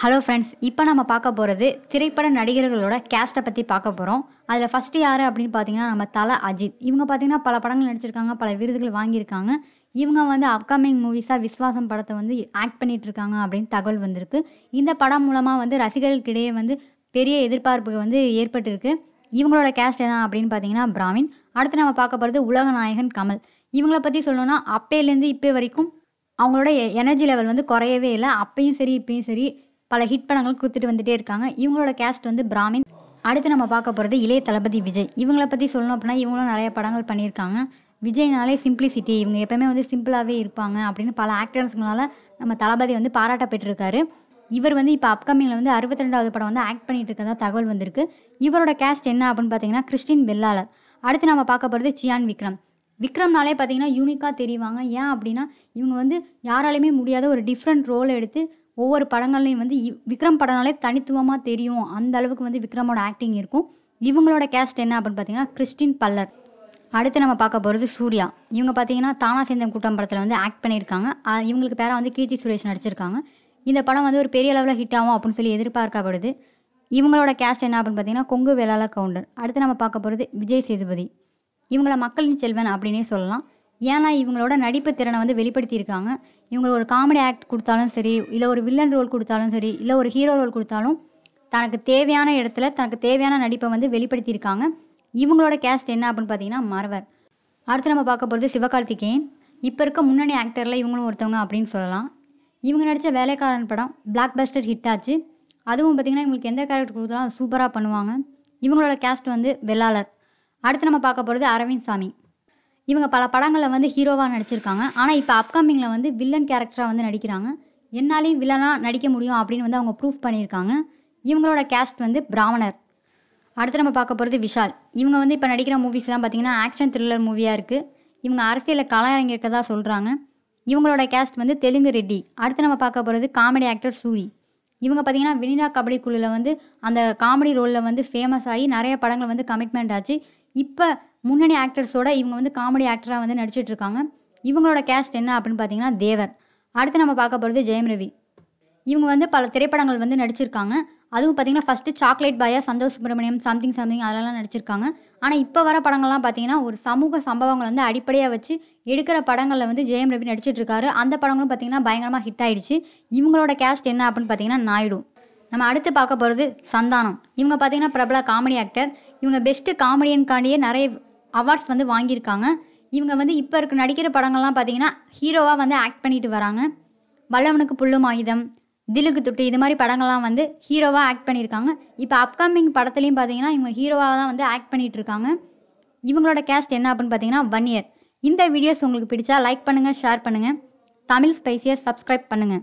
hello friends இப்போ நம்ம பார்க்க போகிறது திரைப்பட நடிகர்களோட கேஸ்ட்டை பற்றி பார்க்க போகிறோம் அதில் ஃபஸ்ட்டு யார் அப்படின்னு பார்த்தீங்கன்னா நம்ம தலை அஜித் இவங்க பார்த்திங்கன்னா பல படங்கள் நடிச்சிருக்காங்க பல விருதுகள் வாங்கியிருக்காங்க இவங்க வந்து அப்கமிங் மூவிஸாக விஸ்வாசம் படத்தை வந்து ஆக்ட் பண்ணிகிட்ருக்காங்க அப்படின்னு தகவல் வந்திருக்கு இந்த படம் மூலமாக வந்து ரசிகர்களுக்கிடையே வந்து பெரிய எதிர்பார்ப்பு வந்து ஏற்பட்டிருக்கு இவங்களோட கேஸ்ட் என்ன அப்படின்னு பார்த்தீங்கன்னா பிராமின் அடுத்து நம்ம பார்க்க போகிறது உலகநாயகன் கமல் இவங்கள பற்றி சொல்லணும்னா அப்பையிலேருந்து இப்போ வரைக்கும் அவங்களோட எனர்ஜி லெவல் வந்து குறையவே இல்லை அப்பையும் சரி இப்பையும் சரி பல ஹிட் படங்கள் கொடுத்துட்டு வந்துட்டே இருக்காங்க இவங்களோட கேஸ்ட் வந்து பிராமின் அடுத்து நம்ம பார்க்க போகிறது இளைய தளபதி விஜய் இவங்கள பற்றி சொல்லணும் அப்படின்னா இவங்களும் நிறைய படங்கள் பண்ணியிருக்காங்க விஜய்னாலே சிம்பிளிசிட்டி இவங்க எப்போவுமே வந்து சிம்பிளாகவே இருப்பாங்க அப்படின்னு பல ஆக்டர்ஸ்களால் நம்ம தளபதி வந்து பாராட்டப்பட்டிருக்காரு இவர் வந்து இப்போ அப்கமிங்கில் வந்து அறுபத்தி ரெண்டாவது படம் வந்து ஆக்ட் பண்ணிட்டு இருக்கதா தகவல் வந்திருக்கு இவரோட கேஸ்ட் என்ன அப்படின்னு பார்த்தீங்கன்னா கிறிஸ்டின் வெள்ளாளர் அடுத்து நம்ம பார்க்க போகிறது சியான் விக்ரம் விக்ரம்னாலே பார்த்தீங்கன்னா யூனிக்காக தெரிவாங்க ஏன் அப்படின்னா இவங்க வந்து யாராலையுமே முடியாத ஒரு டிஃப்ரெண்ட் ரோலை எடுத்து ஒவ்வொரு படங்கள்லையும் வந்து விக்ரம் படம்னாலே தனித்துவமாக தெரியும் அந்த அளவுக்கு வந்து விக்ரமோட ஆக்டிங் இருக்கும் இவங்களோட கேஸ்ட் என்ன அப்படின்னு பார்த்தீங்கன்னா கிறிஸ்டின் பல்லர் அடுத்து நம்ம பார்க்க போகிறது சூர்யா இவங்க பார்த்தீங்கன்னா தானா சேந்தம் கூட்டம் படத்தில் வந்து ஆக்ட் பண்ணியிருக்காங்க இவங்களுக்கு பேராக வந்து கீர்த்தி சுரேஷ் நடிச்சிருக்காங்க இந்த படம் வந்து ஒரு பெரிய அளவில் ஹிட் ஆகும் அப்படின்னு சொல்லி எதிர்பார்க்கப்படுது இவங்களோட கேஸ்ட் என்ன அப்படின்னு பார்த்தீங்கன்னா கொங்கு வேளாளர் கவுண்டர் அடுத்து நம்ம பார்க்க போகிறது விஜய் சேதுபதி இவங்கள மக்களின் செல்வன் அப்படின்னே சொல்லலாம் ஏன்னா இவங்களோட நடிப்பு திறனை வந்து வெளிப்படுத்தியிருக்காங்க இவங்க ஒரு காமெடி ஆக்ட் கொடுத்தாலும் சரி இல்லை ஒரு வில்லன் ரோல் கொடுத்தாலும் சரி இல்லை ஒரு ஹீரோ ரோல் கொடுத்தாலும் தனக்கு தேவையான இடத்துல தனக்கு தேவையான நடிப்பை வந்து வெளிப்படுத்தியிருக்காங்க இவங்களோட கேஸ்ட் என்ன அப்படின்னு பார்த்தீங்கன்னா மரவர் அடுத்து நம்ம பார்க்க போகிறது சிவகார்த்திகேயன் இப்போ இருக்க முன்னணி ஆக்டரில் இவங்களும் ஒருத்தவங்க அப்படின்னு சொல்லலாம் இவங்க நடித்த வேலைக்காரன் படம் பிளாக் பஸ்டர் ஹிட் ஆச்சு அதுவும் பார்த்திங்கன்னா இவங்களுக்கு எந்த கேரக்டர் கொடுத்தாலும் சூப்பராக பண்ணுவாங்க இவங்களோட கேஸ்ட் வந்து வெள்ளாளர் அடுத்து நம்ம பார்க்க போகிறது அரவிந்த் சாமி இவங்க பல படங்களில் வந்து ஹீரோவாக நடிச்சிருக்காங்க ஆனால் இப்போ அப்கமிங்கில் வந்து வில்லன் கேரக்டராக வந்து நடிக்கிறாங்க என்னாலையும் வில்லனாக நடிக்க முடியும் அப்படின்னு வந்து அவங்க ப்ரூஃப் பண்ணியிருக்காங்க இவங்களோட கேஸ்ட் வந்து பிராமணர் அடுத்து நம்ம பார்க்க போகிறது விஷால் இவங்க வந்து இப்போ நடிக்கிற மூவிஸ்லாம் பார்த்திங்கன்னா ஆக்ஷன் த்ரில்லர் மூவியாக இருக்குது இவங்க அரசியலில் களம் இறங்கியிருக்கதா சொல்கிறாங்க இவங்களோட கேஸ்ட் வந்து தெலுங்கு ரெட்டி அடுத்து நம்ம பார்க்க போகிறது காமெடி ஆக்டர் சூரி இவங்க பார்த்திங்கன்னா வினிடா கபடி குழுவில் வந்து அந்த காமெடி ரோலில் வந்து ஃபேமஸ் ஆகி நிறைய படங்கள் வந்து கமிட்மெண்ட் ஆச்சு இப்போ முன்னணி ஆக்டர்ஸோட இவங்க வந்து காமெடி ஆக்டராக வந்து நடிச்சிட்ருக்காங்க இவங்களோட கேஸ்ட் என்ன அப்படின்னு பார்த்தீங்கன்னா தேவர் அடுத்து நம்ம பார்க்க போகிறது ஜெயம் ரவி இவங்க வந்து பல திரைப்படங்கள் வந்து நடிச்சிருக்காங்க அதுவும் பார்த்தீங்கன்னா ஃபஸ்ட்டு சாக்லேட் பாயா சந்தோஷ் சுப்ரமணியம் சம்திங் சம்திங் அதெல்லாம் நடிச்சிருக்காங்க ஆனால் இப்போ வர படங்கள்லாம் பார்த்தீங்கன்னா ஒரு சமூக சம்பவங்களை வந்து அடிப்படையாக வச்சு எடுக்கிற படங்களில் வந்து ஜெயம் ரவி நடிச்சிட்ருக்காரு அந்த படங்களும் பார்த்தீங்கன்னா பயங்கரமாக ஹிட் ஆகிடுச்சு இவங்களோட கேஸ்ட் என்ன அப்படின்னு பார்த்தீங்கன்னா நாயுடு நம்ம அடுத்து பார்க்க போகிறது சந்தானம் இவங்க பார்த்தீங்கன்னா பிரபல காமெடி ஆக்டர் இவங்க பெஸ்ட்டு காமெடியன்காண்டியே நிறைய அவார்ட்ஸ் வந்து வாங்கியிருக்காங்க இவங்க வந்து இப்போ இருக்க நடிக்கிற படங்கள்லாம் பார்த்தீங்கன்னா ஹீரோவாக வந்து ஆக்ட் பண்ணிட்டு வராங்க வல்லவனுக்கு புல்லும் ஆயுதம் திலுக்கு துட்டு இது மாதிரி படங்கள்லாம் வந்து ஹீரோவாக ஆக்ட் பண்ணியிருக்காங்க இப்போ அப்கமிங் படத்துலையும் பார்த்தீங்கன்னா இவங்க ஹீரோவாக தான் வந்து ஆக்ட் பண்ணிகிட்டு இருக்காங்க இவங்களோட கேஸ்ட் என்ன அப்படின்னு பார்த்தீங்கன்னா ஒன் இயர் இந்த வீடியோஸ் உங்களுக்கு பிடிச்சா லைக் பண்ணுங்கள் ஷேர் பண்ணுங்கள் தமிழ் ஸ்பைஸியை சப்ஸ்கிரைப் பண்ணுங்கள்